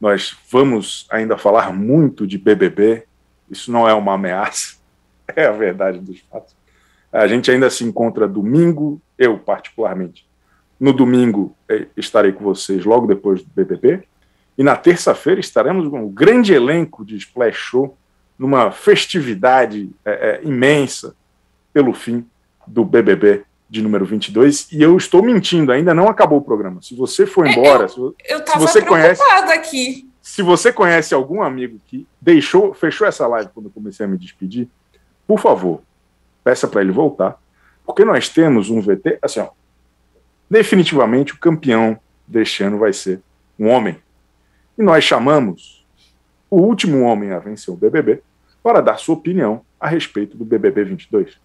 Nós vamos ainda falar muito de BBB. Isso não é uma ameaça, é a verdade dos fatos. A gente ainda se encontra domingo, eu particularmente. No domingo eh, estarei com vocês logo depois do BBB. E na terça-feira estaremos com um grande elenco de Splash Show, numa festividade é, é, imensa pelo fim do BBB de número 22, e eu estou mentindo, ainda não acabou o programa. Se você for é, embora, eu, eu se você conhece aqui. Se você conhece algum amigo que deixou, fechou essa live quando eu comecei a me despedir, por favor, peça para ele voltar, porque nós temos um VT, assim, ó, definitivamente o campeão deste ano vai ser um homem. E nós chamamos o último homem a vencer o BBB para dar sua opinião a respeito do BBB 22.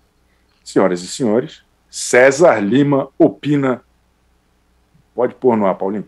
Senhoras e senhores, César Lima opina. Pode pôr no ar, Paulinho.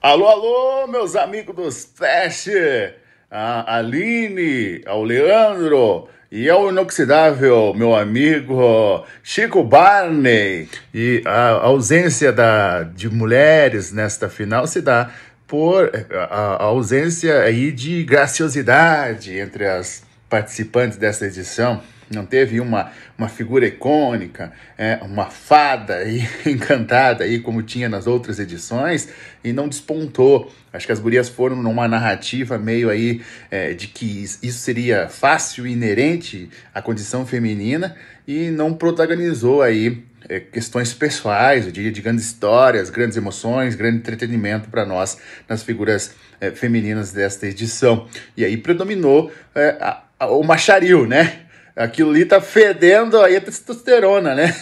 Alô, alô, meus amigos dos testes! A Aline, ao Leandro e ao inoxidável, meu amigo Chico Barney. E a ausência da, de mulheres nesta final se dá por a, a ausência aí de graciosidade entre as participantes dessa edição. Não teve uma, uma figura icônica, é, uma fada aí, encantada aí, como tinha nas outras edições, e não despontou. Acho que as gurias foram numa narrativa meio aí é, de que isso seria fácil e inerente à condição feminina, e não protagonizou aí é, questões pessoais, eu diria, de grandes histórias, grandes emoções, grande entretenimento para nós nas figuras é, femininas desta edição. E aí predominou é, a, a, o macharil né? aquilo ali tá fedendo aí a testosterona, né?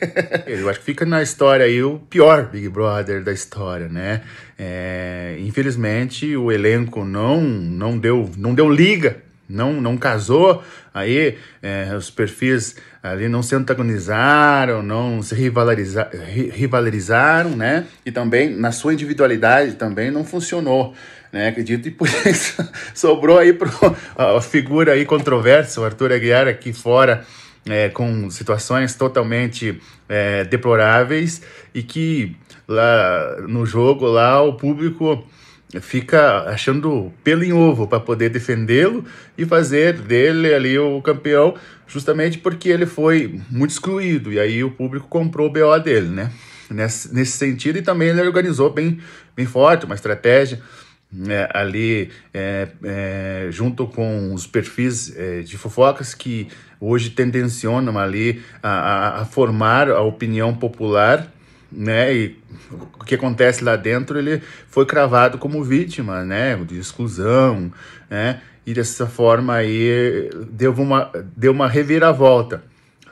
Eu acho que fica na história aí o pior Big Brother da história, né? É, infelizmente o elenco não não deu não deu liga não, não casou, aí é, os perfis ali não se antagonizaram, não se rivalizaram né? E também na sua individualidade também não funcionou, né? Acredito e por isso sobrou aí para a figura aí controversa, o Arthur Aguiar aqui fora, é, com situações totalmente é, deploráveis e que lá no jogo lá o público fica achando pelo em ovo para poder defendê-lo e fazer dele ali o campeão, justamente porque ele foi muito excluído e aí o público comprou o BO dele, né? Nesse, nesse sentido, e também ele organizou bem, bem forte uma estratégia né, ali é, é, junto com os perfis é, de fofocas que hoje tendencionam ali a, a, a formar a opinião popular né? E o que acontece lá dentro, ele foi cravado como vítima, né? De exclusão, né? E dessa forma aí deu uma, deu uma reviravolta.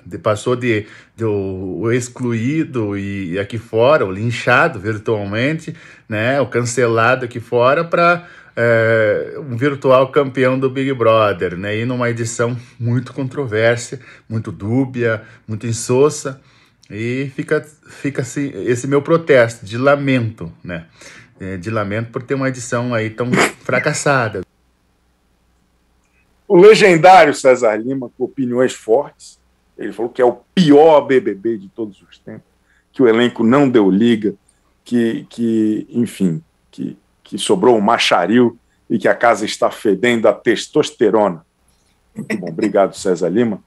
De, passou de, de o, o, excluído e, e, aqui fora, o linchado virtualmente, né? O cancelado aqui fora para é, eh, um virtual campeão do Big Brother, né? E numa edição muito controversa, muito dúbia, muito insossa, e fica, fica assim, esse meu protesto de lamento, né? É, de lamento por ter uma edição aí tão fracassada. O legendário César Lima, com opiniões fortes, ele falou que é o pior BBB de todos os tempos, que o elenco não deu liga, que, que enfim, que, que sobrou um macharil e que a casa está fedendo a testosterona. Muito bom, obrigado, César Lima.